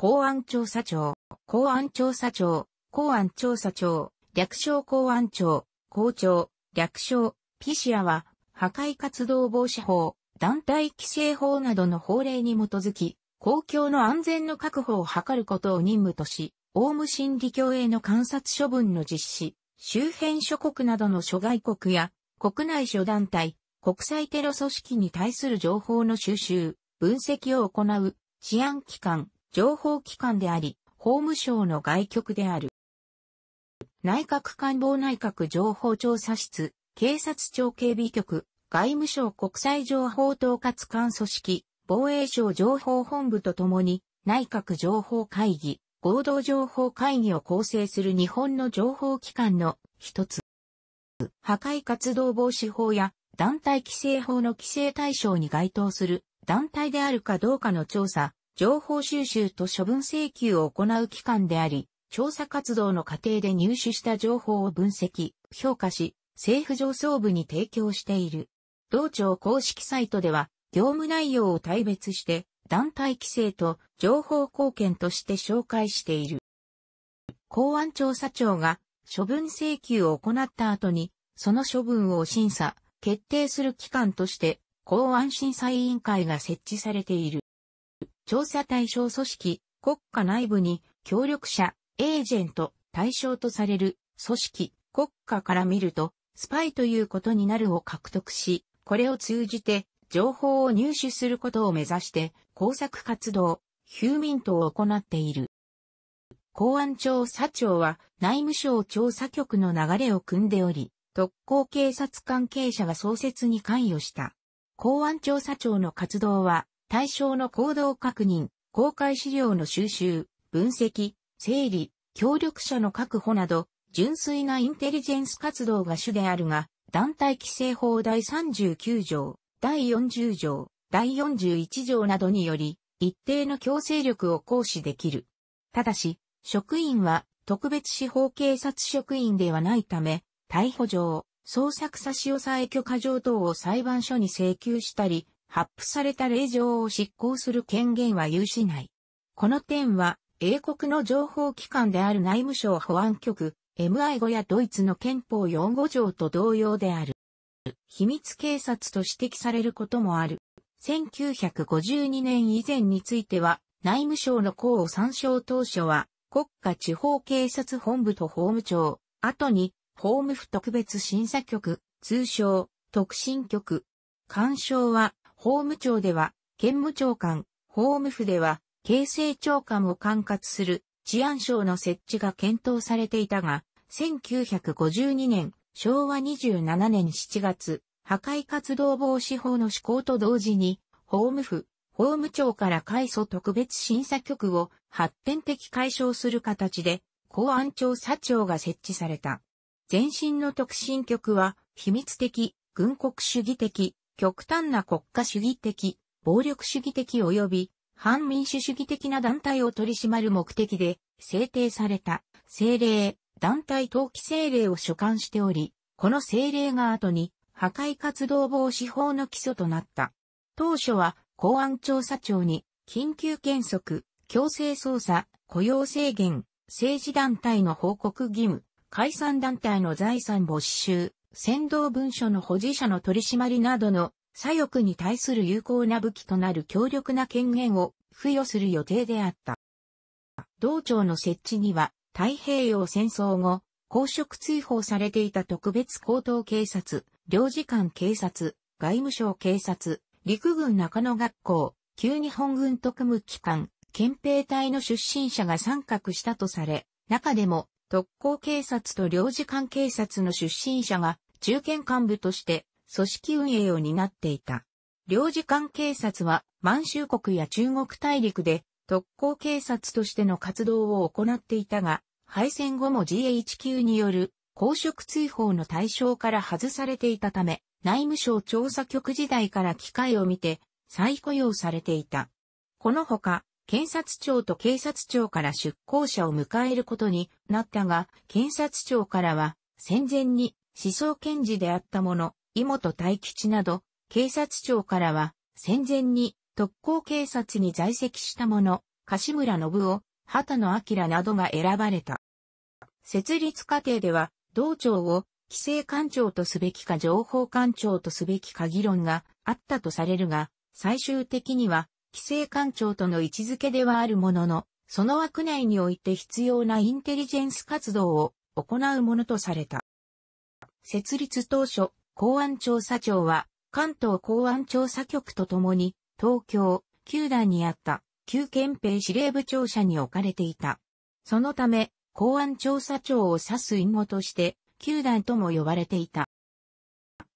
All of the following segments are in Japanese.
公安調査庁、公安調査庁、公安調査庁、略称公安庁、校長、略称、ピシアは、破壊活動防止法、団体規制法などの法令に基づき、公共の安全の確保を図ることを任務とし、オウム真理教への観察処分の実施、周辺諸国などの諸外国や国内諸団体、国際テロ組織に対する情報の収集、分析を行う治安機関、情報機関であり、法務省の外局である。内閣官房内閣情報調査室、警察庁警備局、外務省国際情報統括官組織、防衛省情報本部とともに、内閣情報会議、合同情報会議を構成する日本の情報機関の一つ。破壊活動防止法や団体規制法の規制対象に該当する団体であるかどうかの調査、情報収集と処分請求を行う機関であり、調査活動の過程で入手した情報を分析、評価し、政府上層部に提供している。同庁公式サイトでは、業務内容を対別して、団体規制と情報貢献として紹介している。公安調査庁が処分請求を行った後に、その処分を審査、決定する機関として、公安審査委員会が設置されている。調査対象組織、国家内部に協力者、エージェント、対象とされる組織、国家から見ると、スパイということになるを獲得し、これを通じて情報を入手することを目指して工作活動、ヒューミントを行っている。公安調査庁は内務省調査局の流れを組んでおり、特攻警察関係者が創設に関与した。公安調査庁の活動は対象の行動確認、公開資料の収集、分析、整理、協力者の確保など、純粋なインテリジェンス活動が主であるが、団体規制法第39条、第40条、第41条などにより、一定の強制力を行使できる。ただし、職員は特別司法警察職員ではないため、逮捕状、捜索差し押さえ許可状等を裁判所に請求したり、発布された令状を執行する権限は有しない。この点は、英国の情報機関である内務省保安局、MI5 やドイツの憲法4 5条と同様である。秘密警察と指摘されることもある。1952年以前については、内務省の公を参照当初は、国家地方警察本部と法務庁、後に法務府特別審査局、通称、特進局。干渉は法務庁では、県務長官、法務府では、警政長官を管轄する治安省の設置が検討されていたが、1952年、昭和27年7月、破壊活動防止法の施行と同時に、法務府、法務庁から改祖特別審査局を発展的解消する形で、公安庁佐庁が設置された。前身の特進局は、秘密的、軍国主義的、極端な国家主義的、暴力主義的及び反民主主義的な団体を取り締まる目的で制定された政令、団体登記政令を所管しており、この政令が後に破壊活動防止法の基礎となった。当初は公安調査庁に緊急検測、強制捜査、雇用制限、政治団体の報告義務、解散団体の財産没収、先導文書の保持者の取締りなどの左翼に対する有効な武器となる強力な権限を付与する予定であった。道庁の設置には太平洋戦争後、公職追放されていた特別高等警察、領事館警察、外務省警察、陸軍中野学校、旧日本軍特務機関、憲兵隊の出身者が参画したとされ、中でも特攻警察と領事館警察の出身者が中堅幹部として組織運営を担っていた。領事館警察は満州国や中国大陸で特攻警察としての活動を行っていたが、敗戦後も GHQ による公職追放の対象から外されていたため、内務省調査局時代から機会を見て再雇用されていた。このほか、検察庁と警察庁から出向者を迎えることになったが、検察庁からは戦前に思想検事であった者、井本大吉など、警察庁からは、戦前に特攻警察に在籍した者、柏村信夫、畑野明などが選ばれた。設立過程では、道庁を規制官庁とすべきか情報官庁とすべきか議論があったとされるが、最終的には規制官庁との位置づけではあるものの、その枠内において必要なインテリジェンス活動を行うものとされた。設立当初、公安調査庁は、関東公安調査局とともに、東京、九段にあった、旧憲兵司令部庁舎に置かれていた。そのため、公安調査庁を指す隠語として、九段とも呼ばれていた。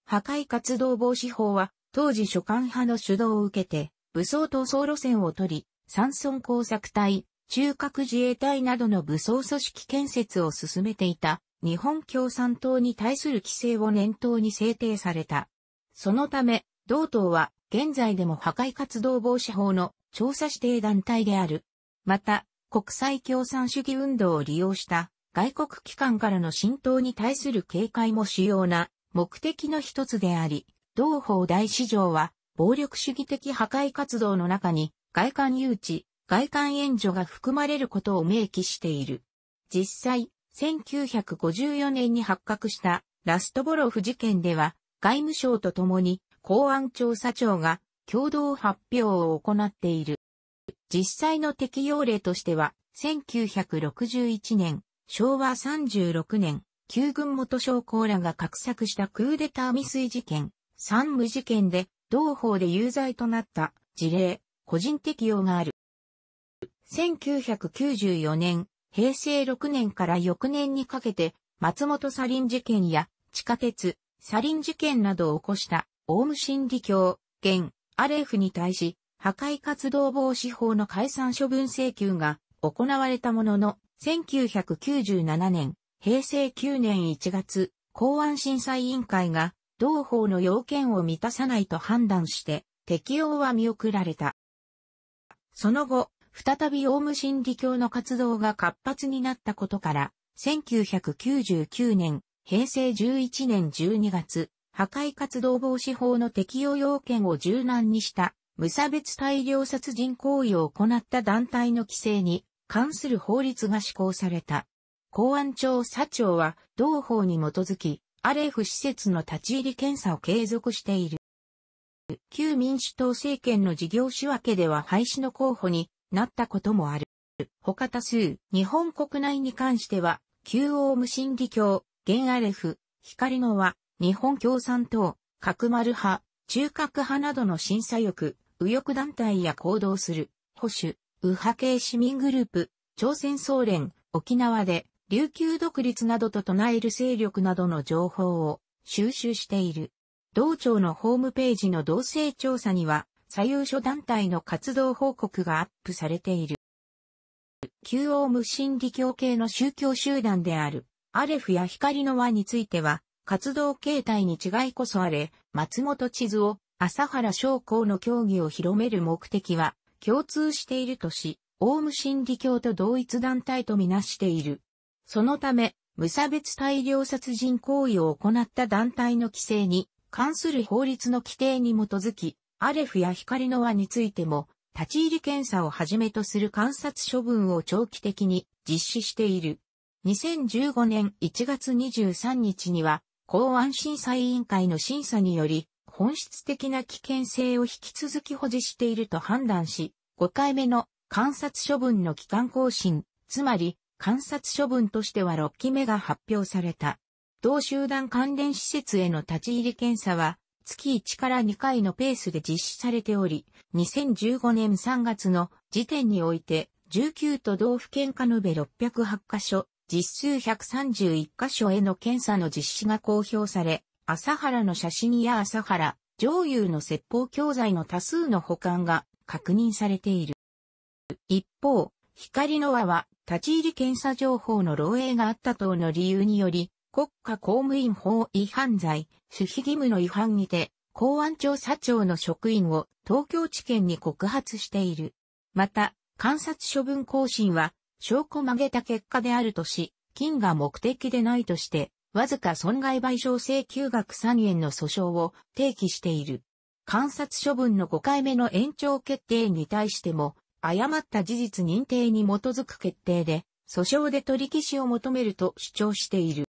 破壊活動防止法は、当時所管派の主導を受けて、武装闘争路線を取り、山村工作隊、中核自衛隊などの武装組織建設を進めていた日本共産党に対する規制を念頭に制定された。そのため、同党は現在でも破壊活動防止法の調査指定団体である。また、国際共産主義運動を利用した外国機関からの浸透に対する警戒も主要な目的の一つであり、同法大市場は暴力主義的破壊活動の中に外観誘致、外観援助が含まれることを明記している。実際、1954年に発覚したラストボロフ事件では、外務省と共に公安調査庁が共同発表を行っている。実際の適用例としては、1961年、昭和36年、旧軍元将校らが画策したクーデター未遂事件、三無事件で、同法で有罪となった事例、個人適用がある。1994年、平成6年から翌年にかけて、松本サリン事件や地下鉄、サリン事件などを起こしたオウム真理教、現、アレフに対し、破壊活動防止法の解散処分請求が行われたものの、1997年、平成9年1月、公安審査委員会が、同法の要件を満たさないと判断して、適用は見送られた。その後、再びオウム真理教の活動が活発になったことから、1999年、平成11年12月、破壊活動防止法の適用要件を柔軟にした無差別大量殺人行為を行った団体の規制に関する法律が施行された。公安庁社長は同法に基づき、アレフ施設の立ち入り検査を継続している。旧民主党政権の事業仕分けでは廃止の候補になったこともある。他多数、日本国内に関しては、旧王無心理教、現アレフ、光の輪、日本共産党、角丸派、中核派などの審査欲、右翼団体や行動する、保守、右派系市民グループ、朝鮮総連、沖縄で、琉球独立などと唱える勢力などの情報を収集している。同庁のホームページの同性調査には、左右諸団体の活動報告がアップされている。旧オウム真理教系の宗教集団である、アレフや光の輪については、活動形態に違いこそあれ、松本地図を、朝原将校の教義を広める目的は、共通しているとし、オウム真理教と同一団体とみなしている。そのため、無差別大量殺人行為を行った団体の規制に関する法律の規定に基づき、アレフや光の輪についても、立ち入り検査をはじめとする観察処分を長期的に実施している。2015年1月23日には、公安審査委員会の審査により、本質的な危険性を引き続き保持していると判断し、5回目の観察処分の期間更新、つまり観察処分としては6期目が発表された。同集団関連施設への立ち入り検査は、月1から2回のペースで実施されており、2015年3月の時点において、19都道府県下延べ608カ所、実数131カ所への検査の実施が公表され、朝原の写真や朝原、上遊の説法教材の多数の保管が確認されている。一方、光の輪は立ち入り検査情報の漏洩があった等の理由により、国家公務員法違反罪、守秘義務の違反にて、公安調査庁の職員を東京地検に告発している。また、監察処分更新は、証拠曲げた結果であるとし、金が目的でないとして、わずか損害賠償請求額3円の訴訟を提起している。監察処分の5回目の延長決定に対しても、誤った事実認定に基づく決定で、訴訟で取り消しを求めると主張している。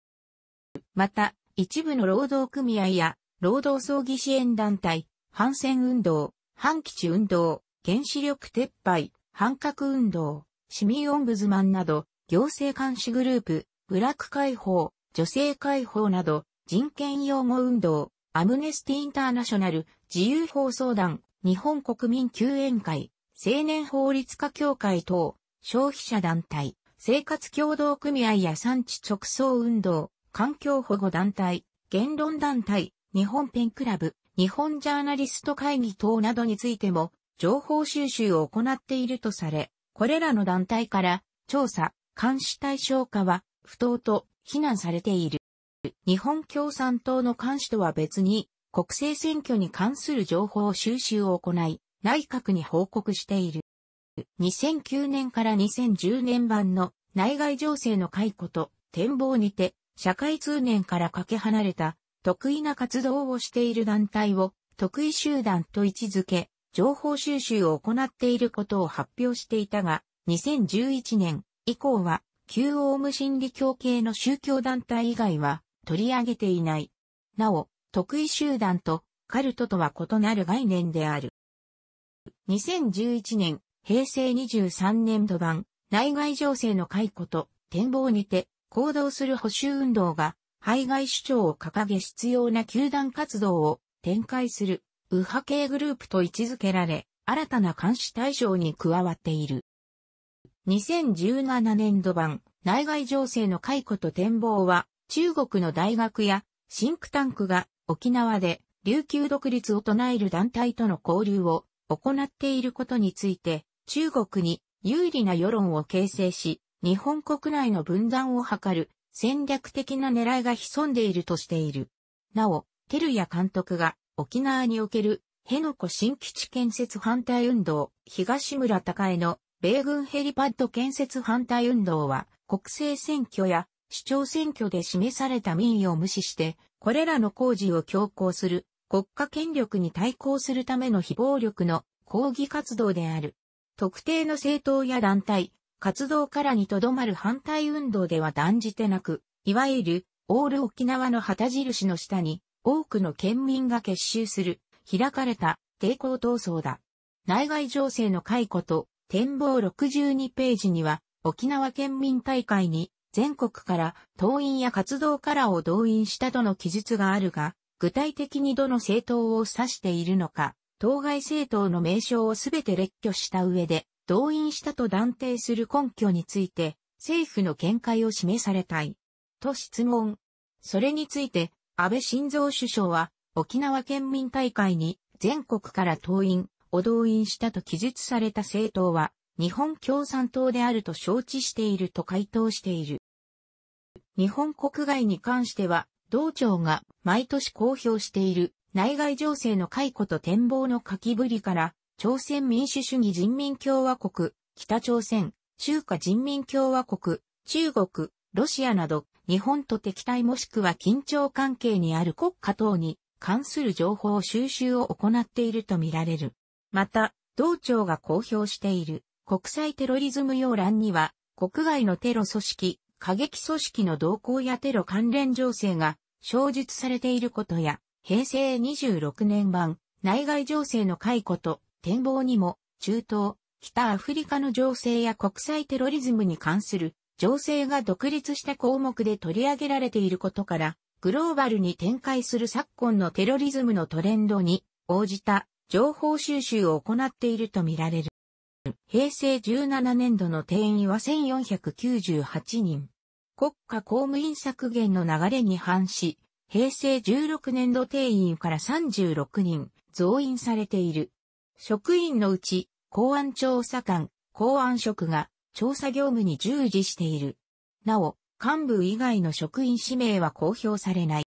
また、一部の労働組合や、労働葬儀支援団体、反戦運動、反基地運動、原子力撤廃、反核運動、市民オンブズマンなど、行政監視グループ、ブラック解放、女性解放など、人権擁護運動、アムネスティ・インターナショナル、自由放送団、日本国民救援会、青年法律家協会等、消費者団体、生活協同組合や産地直送運動、環境保護団体、言論団体、日本ペンクラブ、日本ジャーナリスト会議等などについても、情報収集を行っているとされ、これらの団体から調査、監視対象化は不当と非難されている。日本共産党の監視とは別に、国政選挙に関する情報収集を行い、内閣に報告している。2009年から2010年版の内外情勢の解雇と展望にて、社会通念からかけ離れた、得意な活動をしている団体を、得意集団と位置づけ、情報収集を行っていることを発表していたが、2011年以降は、旧オウム心理教系の宗教団体以外は取り上げていない。なお、得意集団とカルトとは異なる概念である。2011年、平成23年度版、内外情勢の解雇と展望にて、行動する保守運動が、排外主張を掲げ必要な球団活動を展開する右派系グループと位置づけられ、新たな監視対象に加わっている。2017年度版内外情勢の解雇と展望は中国の大学やシンクタンクが沖縄で琉球独立を唱える団体との交流を行っていることについて中国に有利な世論を形成し日本国内の分断を図る戦略的な狙いが潜んでいるとしている。なお、テルヤ監督が沖縄における辺野古新基地建設反対運動、東村高江の米軍ヘリパッド建設反対運動は国政選挙や市長選挙で示された民意を無視して、これらの工事を強行する国家権力に対抗するための非暴力の抗議活動である。特定の政党や団体、活動からにとどまる反対運動では断じてなく、いわゆる、オール沖縄の旗印の下に、多くの県民が結集する、開かれた、抵抗闘争だ。内外情勢の解雇と、展望62ページには、沖縄県民大会に、全国から党員や活動からを動員したとの記述があるが、具体的にどの政党を指しているのか、当該政党の名称をすべて列挙した上で、動員したと断定する根拠について、政府の見解を示されたい。と質問。それについて、安倍晋三首相は、沖縄県民大会に全国から党員、を動員したと記述された政党は、日本共産党であると承知していると回答している。日本国外に関しては、道庁が毎年公表している内外情勢の解雇と展望の書きぶりから、朝鮮民主主義人民共和国、北朝鮮、中華人民共和国、中国、ロシアなど、日本と敵対もしくは緊張関係にある国家等に関する情報収集を行っているとみられる。また、同庁が公表している国際テロリズム要欄には、国外のテロ組織、過激組織の動向やテロ関連情勢が詳述されていることや、平成26年版内外情勢の解雇と展望にも、中東、北アフリカの情勢や国際テロリズムに関する情勢が独立した項目で取り上げられていることから、グローバルに展開する昨今のテロリズムのトレンドに応じた情報収集を行っているとみられる。平成17年度の定員は1498人。国家公務員削減の流れに反し、平成16年度定員から36人増員されている。職員のうち、公安調査官、公安職が調査業務に従事している。なお、幹部以外の職員指名は公表されない。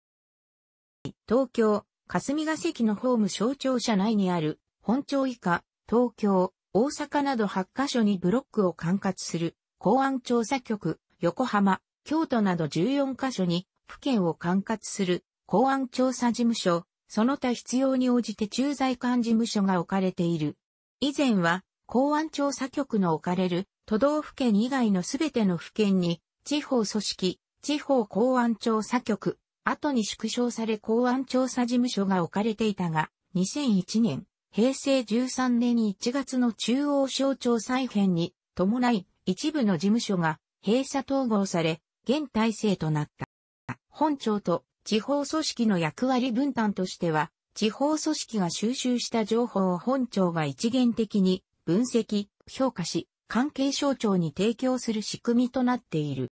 東京、霞が関のホーム省庁舎内にある、本庁以下、東京、大阪など8カ所にブロックを管轄する、公安調査局、横浜、京都など14カ所に、府県を管轄する、公安調査事務所、その他必要に応じて駐在官事務所が置かれている。以前は、公安調査局の置かれる都道府県以外のすべての府県に、地方組織、地方公安調査局、後に縮小され公安調査事務所が置かれていたが、2001年、平成13年1月の中央省庁再編に伴い、一部の事務所が閉鎖統合され、現体制となった。本庁と地方組織の役割分担としては、地方組織が収集した情報を本庁が一元的に分析、評価し、関係省庁に提供する仕組みとなっている。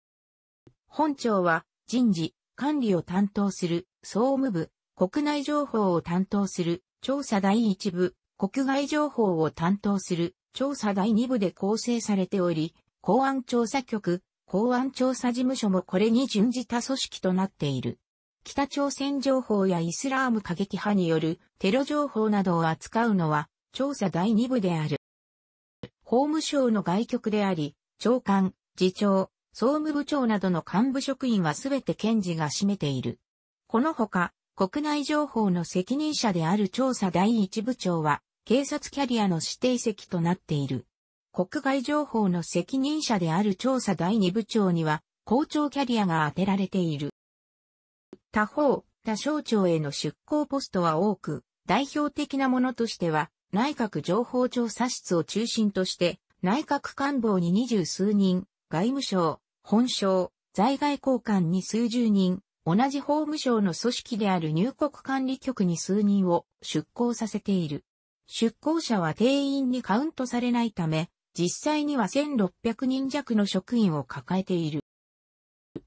本庁は人事、管理を担当する総務部、国内情報を担当する調査第一部、国外情報を担当する調査第二部で構成されており、公安調査局、公安調査事務所もこれに準じた組織となっている。北朝鮮情報やイスラーム過激派によるテロ情報などを扱うのは調査第2部である。法務省の外局であり、長官、次長、総務部長などの幹部職員はすべて検事が占めている。このほか、国内情報の責任者である調査第一部長は、警察キャリアの指定席となっている。国外情報の責任者である調査第二部長には、校長キャリアが当てられている。他方、他省庁への出向ポストは多く、代表的なものとしては、内閣情報調査室を中心として、内閣官房に二十数人、外務省、本省、在外交官に数十人、同じ法務省の組織である入国管理局に数人を出向させている。出向者は定員にカウントされないため、実際には1600人弱の職員を抱えている。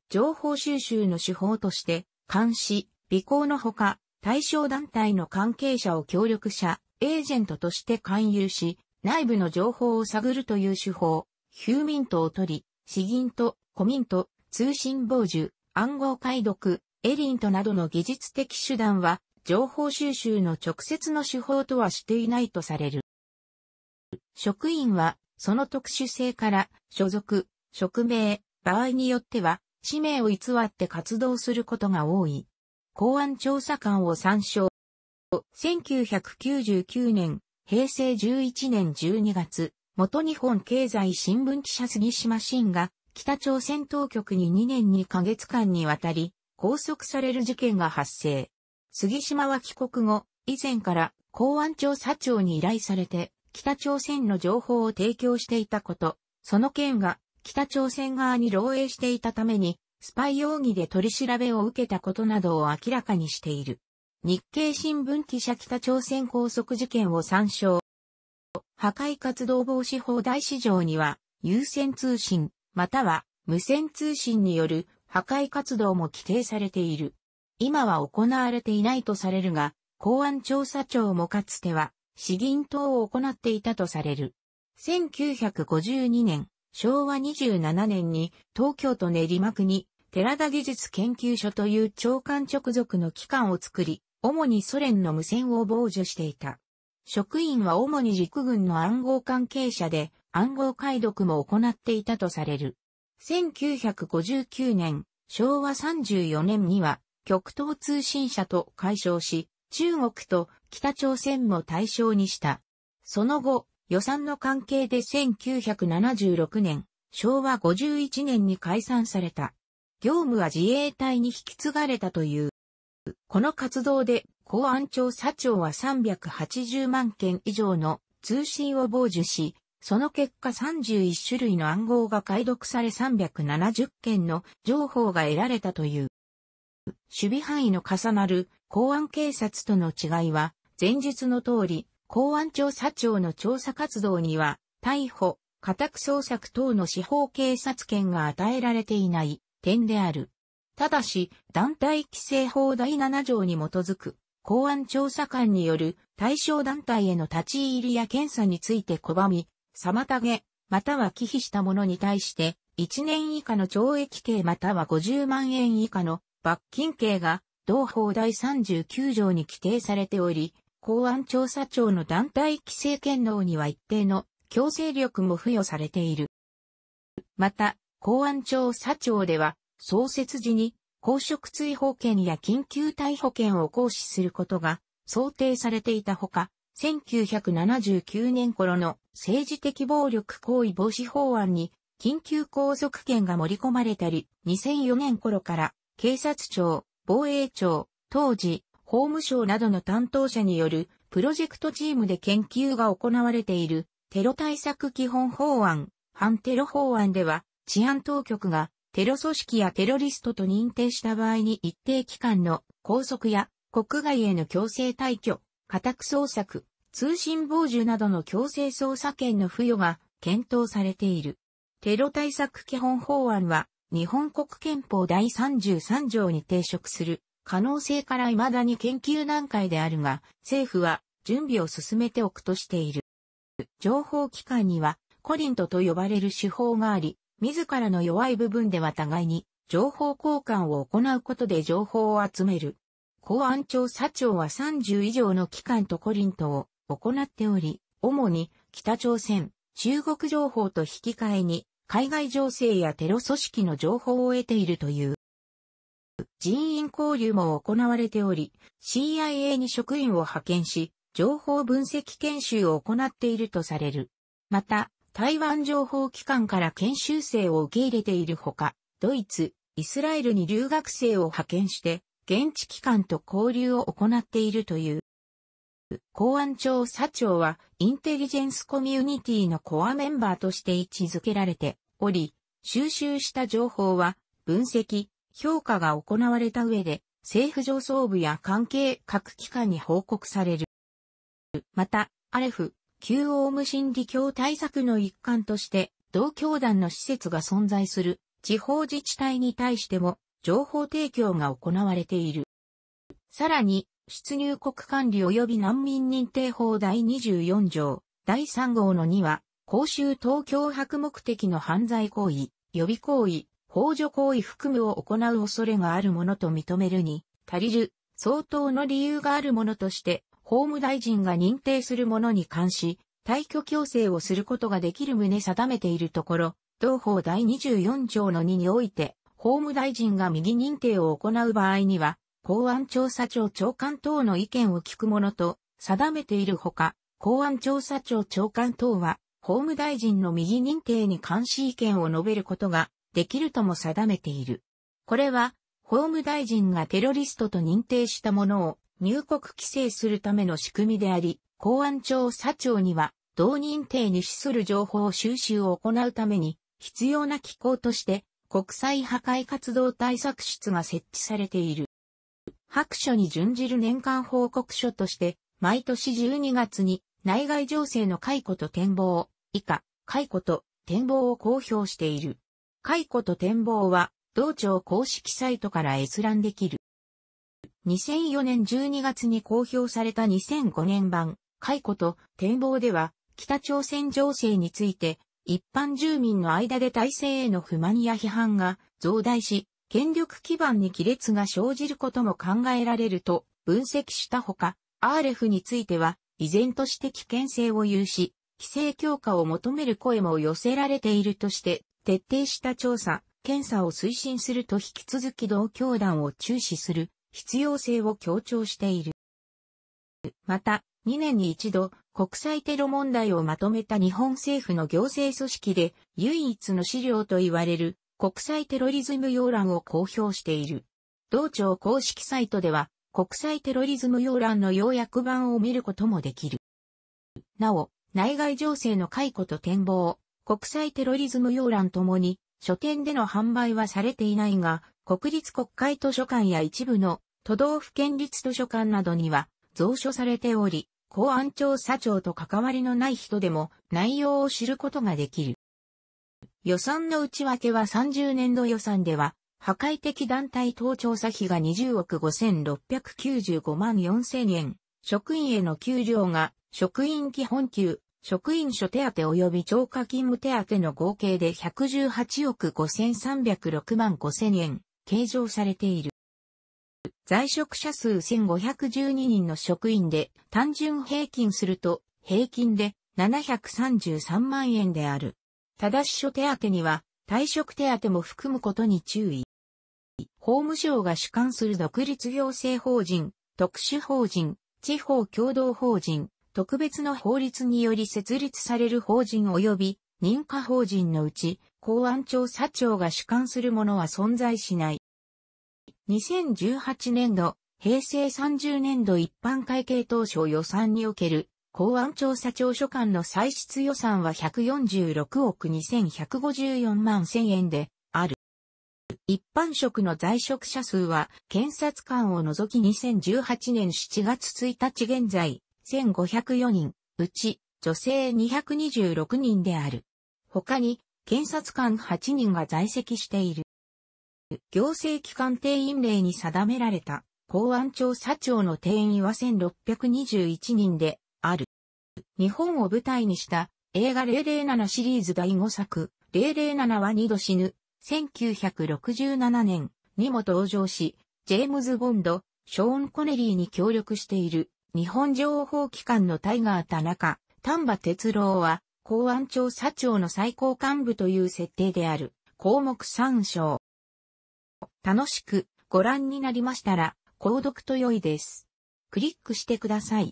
情報収集の手法として、監視、尾行のほか、対象団体の関係者を協力者、エージェントとして勧誘し、内部の情報を探るという手法、ヒューミントを取り、詩銀と、コミント、通信傍受、暗号解読、エリントなどの技術的手段は、情報収集の直接の手法とはしていないとされる。職員は、その特殊性から、所属、職名、場合によっては、氏名を偽って活動することが多い。公安調査官を参照。1999年、平成11年12月、元日本経済新聞記者杉島真が、北朝鮮当局に2年2ヶ月間にわたり、拘束される事件が発生。杉島は帰国後、以前から公安調査庁に依頼されて、北朝鮮の情報を提供していたこと、その件が北朝鮮側に漏洩していたために、スパイ容疑で取り調べを受けたことなどを明らかにしている。日経新聞記者北朝鮮拘束事件を参照。破壊活動防止法大市場には、優先通信、または無線通信による破壊活動も規定されている。今は行われていないとされるが、公安調査庁もかつては、死銀等を行っていたとされる。1952年、昭和27年に東京都練馬区に寺田技術研究所という長官直属の機関を作り、主にソ連の無線を傍受していた。職員は主に陸軍の暗号関係者で暗号解読も行っていたとされる。1959年、昭和34年には極東通信社と解消し、中国と北朝鮮も対象にした。その後、予算の関係で1976年、昭和51年に解散された。業務は自衛隊に引き継がれたという。この活動で公安庁社長は380万件以上の通信を傍受し、その結果31種類の暗号が解読され370件の情報が得られたという。守備範囲の重なる公安警察との違いは、前述の通り、公安調査庁の調査活動には、逮捕、家宅捜索等の司法警察権が与えられていない点である。ただし、団体規制法第7条に基づく、公安調査官による対象団体への立ち入りや検査について拒み、妨げ、または忌避した者に対して、1年以下の懲役刑または50万円以下の罰金刑が、同法第39条に規定されており、公安調査庁の団体規制権能には一定の強制力も付与されている。また、公安調査庁では、創設時に公職追放権や緊急逮捕権を行使することが想定されていたほか、1979年頃の政治的暴力行為防止法案に緊急拘束権が盛り込まれたり、2004年頃から警察庁、防衛庁、当時法務省などの担当者によるプロジェクトチームで研究が行われているテロ対策基本法案、反テロ法案では治安当局がテロ組織やテロリストと認定した場合に一定期間の拘束や国外への強制退去、家宅捜索、通信傍受などの強制捜査権の付与が検討されている。テロ対策基本法案は日本国憲法第33条に抵触する可能性から未だに研究段階であるが、政府は準備を進めておくとしている。情報機関にはコリントと呼ばれる手法があり、自らの弱い部分では互いに情報交換を行うことで情報を集める。公安庁査庁は30以上の機関とコリントを行っており、主に北朝鮮、中国情報と引き換えに海外情勢やテロ組織の情報を得ているという。人員交流も行われており、CIA に職員を派遣し、情報分析研修を行っているとされる。また、台湾情報機関から研修生を受け入れているほか、ドイツ、イスラエルに留学生を派遣して、現地機関と交流を行っているという。公安庁社長は、インテリジェンスコミュニティのコアメンバーとして位置づけられており、収集した情報は、分析、評価が行われた上で、政府上層部や関係各機関に報告される。また、アレフ、旧オウム真理教対策の一環として、同教団の施設が存在する地方自治体に対しても情報提供が行われている。さらに、出入国管理及び難民認定法第24条第3号の2は、公衆東京博目的の犯罪行為、予備行為、法助行為含むを行う恐れがあるものと認めるに、足りる、相当の理由があるものとして、法務大臣が認定するものに関し、退去強制をすることができる旨定めているところ、同法第24条の2において、法務大臣が右認定を行う場合には、公安調査庁長官等の意見を聞くものと定めているほか、公安調査庁長官等は、法務大臣の右認定に関し意見を述べることができるとも定めている。これは、法務大臣がテロリストと認定したものを入国規制するための仕組みであり、公安庁社長には、同認定に資する情報収集を行うために、必要な機構として、国際破壊活動対策室が設置されている。白書に準じる年間報告書として、毎年12月に内外情勢の解雇と展望、以下、解雇と展望を公表している。解雇と展望は、同庁公式サイトから閲覧できる。2004年12月に公表された2005年版、解雇と展望では、北朝鮮情勢について、一般住民の間で体制への不満や批判が増大し、権力基盤に亀裂が生じることも考えられると分析したほか、アーレフについては、依然として危険性を有し、規制強化を求める声も寄せられているとして、徹底した調査、検査を推進すると引き続き同教団を注視する必要性を強調している。また、2年に一度、国際テロ問題をまとめた日本政府の行政組織で、唯一の資料と言われる、国際テロリズム要覧を公表している。同庁公式サイトでは、国際テロリズム要覧の要約版を見ることもできる。なお、内外情勢の解雇と展望、国際テロリズム要覧ともに、書店での販売はされていないが、国立国会図書館や一部の都道府県立図書館などには蔵書されており、公安調査庁と関わりのない人でも内容を知ることができる。予算の内訳は30年度予算では、破壊的団体等調査費が20億5695万4000円、職員への給料が職員基本給職員所手当及び超過勤務手当の合計で118億5306万5000円、計上されている。在職者数1512人の職員で、単純平均すると、平均で733万円である。ただし所手当には、退職手当も含むことに注意。法務省が主管する独立行政法人、特殊法人、地方共同法人、特別の法律により設立される法人及び認可法人のうち、公安調査庁が主管するものは存在しない。2018年度、平成30年度一般会計当初予算における公安調査庁所管の歳出予算は146億2154万1000円である。一般職の在職者数は検察官を除き2018年7月1日現在1504人、うち女性226人である。他に検察官8人が在籍している。行政機関定員令に定められた公安庁査庁の定員は1621人である。日本を舞台にした映画007シリーズ第5作007は二度死ぬ1967年にも登場し、ジェームズ・ボンド、ショーン・コネリーに協力している日本情報機関のタイガー田中、丹波哲郎は、公安庁社長の最高幹部という設定である、項目参照。楽しくご覧になりましたら、購読と良いです。クリックしてください。